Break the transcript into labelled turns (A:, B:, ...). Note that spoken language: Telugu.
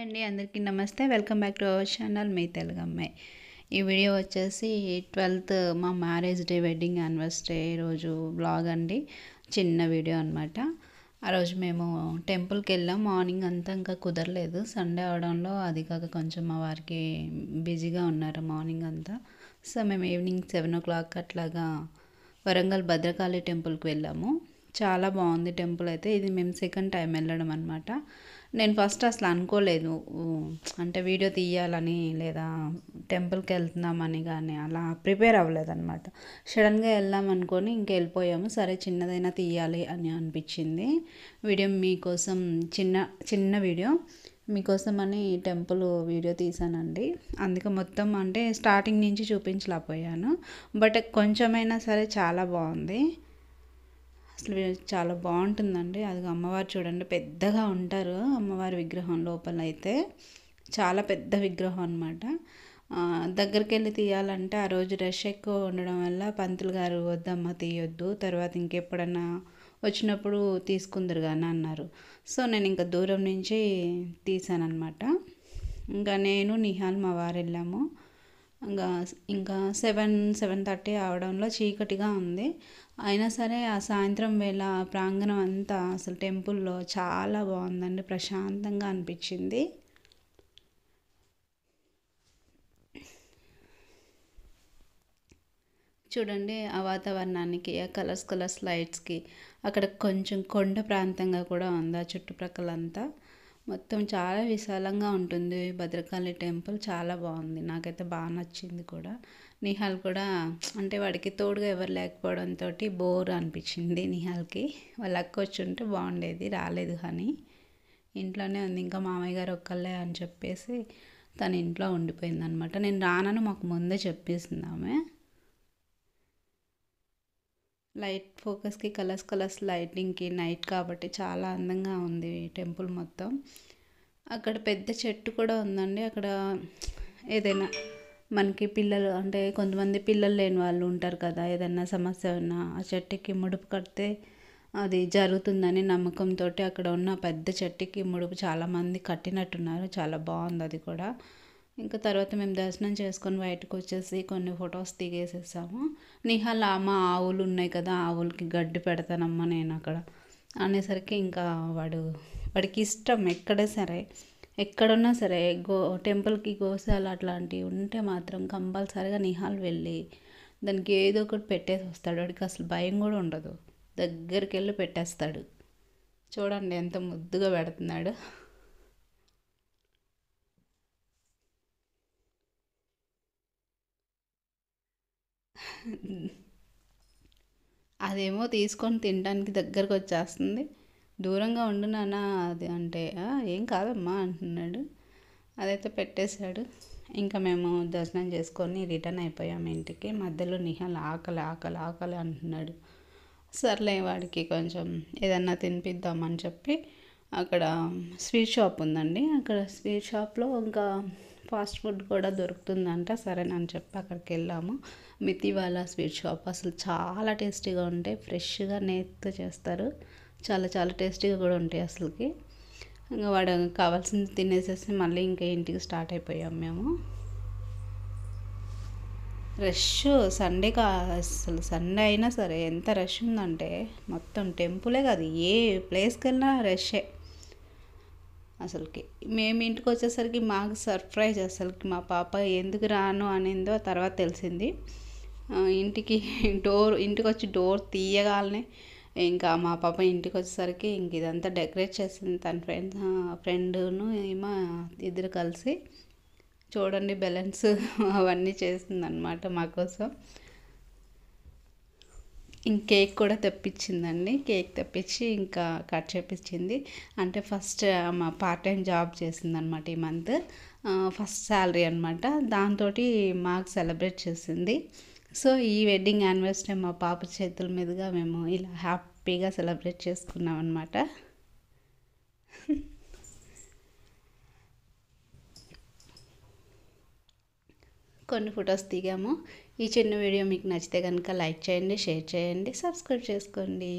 A: హాయ్ అండి అందరికీ నమస్తే welcome back to our channel మీ తెలుగు అమ్మాయి ఈ వీడియో వచ్చేసి ట్వెల్త్ మా మ్యారేజ్ డే వెడ్డింగ్ యానివర్సరీ రోజు బ్లాగ్ అండి చిన్న వీడియో అనమాట ఆ రోజు మేము టెంపుల్కి వెళ్ళాం మార్నింగ్ అంతా ఇంకా కుదరలేదు సండే అవడంలో అది కాక కొంచెం మా వారికి బిజీగా ఉన్నారు మార్నింగ్ అంతా సో మేము ఈవినింగ్ సెవెన్ ఓ క్లాక్ అట్లాగా వరంగల్ భద్రకాళి టెంపుల్కి వెళ్ళాము చాలా బాగుంది టెంపుల్ అయితే ఇది మేము సెకండ్ టైం వెళ్ళడం అనమాట నేను ఫస్ట్ అసలు అనుకోలేదు అంటే వీడియో తీయాలని లేదా టెంపుల్కి వెళ్తున్నామని కానీ అలా ప్రిపేర్ అనమాట సడన్గా వెళ్దాం అనుకొని ఇంక వెళ్ళిపోయాము సరే చిన్నదైనా తీయాలి అని అనిపించింది వీడియో మీకోసం చిన్న చిన్న వీడియో మీకోసం అని టెంపుల్ వీడియో తీసానండి అందుకే మొత్తం అంటే స్టార్టింగ్ నుంచి చూపించలేకపోయాను బట్ కొంచెమైనా సరే చాలా బాగుంది అసలు చాలా బాగుంటుందండి అది అమ్మవారు చూడండి పెద్దగా ఉంటారు అమ్మవారి విగ్రహం లోపల అయితే చాలా పెద్ద విగ్రహం అనమాట దగ్గరికి వెళ్ళి తీయాలంటే ఆ రోజు రష్ ఎక్కువ ఉండడం వల్ల పంతులు గారు వద్దమ్మ తీయొద్దు తర్వాత ఇంకెప్పుడన్నా వచ్చినప్పుడు తీసుకుందరు కానీ అన్నారు సో నేను ఇంకా దూరం నుంచి తీసానమాట ఇంకా నేను నిహాల్ మా వారు వెళ్ళాము ఇంకా ఇంకా సెవెన్ సెవెన్ థర్టీ అవడంలో చీకటిగా ఉంది అయినా సరే ఆ సాయంత్రం వేళ ప్రాంగణం అంతా అసలు టెంపుల్లో చాలా బాగుందండి ప్రశాంతంగా అనిపించింది చూడండి ఆ వాతావరణానికి ఆ కలర్స్ కలర్స్ లైట్స్కి అక్కడ కొంచెం కొండ ప్రాంతంగా కూడా ఉంది ఆ చుట్టుప్రక్కలంతా మొత్తం చాలా విశాలంగా ఉంటుంది భద్రకాళి టెంపుల్ చాలా బాగుంది నాకైతే బాగా నచ్చింది కూడా నిహాల్ కూడా అంటే వాడికి తోడుగా ఎవరు లేకపోవడంతో బోర్ అనిపించింది నిహాల్కి వాళ్ళ అక్క వచ్చి ఉంటే బాగుండేది రాలేదు కానీ ఇంట్లోనే ఉంది ఇంకా మామయ్య గారు ఒక్కళ్ళే అని చెప్పేసి తను ఇంట్లో ఉండిపోయింది అనమాట నేను రానని మాకు ముందే చెప్పేసింది ఆమె లైట్ ఫోకస్కి కలర్స్ కలర్స్ లైటింగ్కి నైట్ కాబట్టి చాలా అందంగా ఉంది టెంపుల్ మొత్తం అక్కడ పెద్ద చెట్టు కూడా ఉందండి అక్కడ ఏదైనా మనకి పిల్లలు అంటే కొంతమంది పిల్లలు లేని వాళ్ళు ఉంటారు కదా ఏదైనా సమస్య ఉన్నా ఆ చెట్టుకి ముడుపు కడితే అది జరుగుతుందని నమ్మకంతో అక్కడ ఉన్న పెద్ద చెట్టుకి ముడుపు చాలామంది కట్టినట్టున్నారు చాలా బాగుంది అది కూడా ఇంకా తర్వాత మేము దర్శనం చేసుకొని బయటకు వచ్చేసి కొన్ని ఫొటోస్ దిగేసేసాము నిహాల్ అమ్మ ఆవులు ఉన్నాయి కదా ఆవులకి గడ్డి పెడతానమ్మా నేను అక్కడ అనేసరికి ఇంకా వాడు వాడికి ఇష్టం ఎక్కడే సరే ఎక్కడున్నా సరే గో టెంపుల్కి గోశాల అట్లాంటివి ఉంటే మాత్రం కంపల్సరిగా నిహాల్ వెళ్ళి దానికి ఏదో ఒకటి పెట్టేసి వస్తాడు వాడికి అసలు భయం కూడా ఉండదు దగ్గరికి వెళ్ళి పెట్టేస్తాడు చూడండి ఎంత ముద్దుగా పెడుతున్నాడు అదేమో తీసుకొని తినడానికి దగ్గరకు వచ్చేస్తుంది దూరంగా ఉండునానా అది అంటే ఏం కాదమ్మా అంటున్నాడు అదైతే పెట్టేశాడు ఇంకా మేము దర్శనం చేసుకొని రిటర్న్ అయిపోయాము ఇంటికి మధ్యలో నిహాల్ ఆకలి ఆకలి ఆకలి అంటున్నాడు సర్లే వాడికి కొంచెం ఏదన్నా తినిపిద్దామని చెప్పి అక్కడ స్వీట్ షాప్ ఉందండి అక్కడ స్వీట్ షాప్లో ఇంకా ఫాస్ట్ ఫుడ్ కూడా దొరుకుతుందంట సరేనని చెప్పి అక్కడికి వెళ్ళాము మితివాలా స్వీట్ షాప్ అసలు చాలా టేస్టీగా ఉంటాయి ఫ్రెష్గా నేతితో చేస్తారు చాలా చాలా టేస్టీగా కూడా ఉంటాయి అసలుకి ఇంకా వాడు కావాల్సింది తినేసేసి మళ్ళీ ఇంకా ఇంటికి స్టార్ట్ అయిపోయాం మేము రష్ సండే కా అసలు సండే అయినా సరే ఎంత రష్ ఉందంటే మొత్తం టెంపులే కాదు ఏ ప్లేస్కి వెళ్ళినా రష్షే అసలుకి మేము ఇంటికి వచ్చేసరికి మాకు సర్ప్రైజ్ అసలుకి మా పాప ఎందుకు రాను అనేందో తర్వాత తెలిసింది ఇంటికి డోర్ ఇంటికి వచ్చి డోర్ తీయగాలనే ఇంకా మా పాప ఇంటికి వచ్చేసరికి ఇంక ఇదంతా డెకరేట్ చేసింది తన ఫ్రెండ్ ఫ్రెండ్ను ఏమో ఇద్దరు కలిసి చూడండి బెలూన్స్ అవన్నీ చేసిందనమాట అనమాట మాకోసం ఇంక కేక్ కూడా తెప్పించిందండి కేక్ తెప్పించి ఇంకా కట్ చేపించింది అంటే ఫస్ట్ మా పార్ట్ టైం జాబ్ చేసిందనమాట ఈ మంత్ ఫస్ట్ శాలరీ అనమాట దాంతో మాకు సెలబ్రేట్ చేసింది సో ఈ వెడ్డింగ్ యానివర్సరీ మా పాప చేతుల మీదుగా మేము ఇలా హ్యాపీగా సెలబ్రేట్ చేసుకున్నాం అనమాట కొన్ని ఫొటోస్ దిగాము ఈ చిన్న వీడియో మీకు నచ్చితే కనుక లైక్ చేయండి షేర్ చేయండి సబ్స్క్రైబ్ చేసుకోండి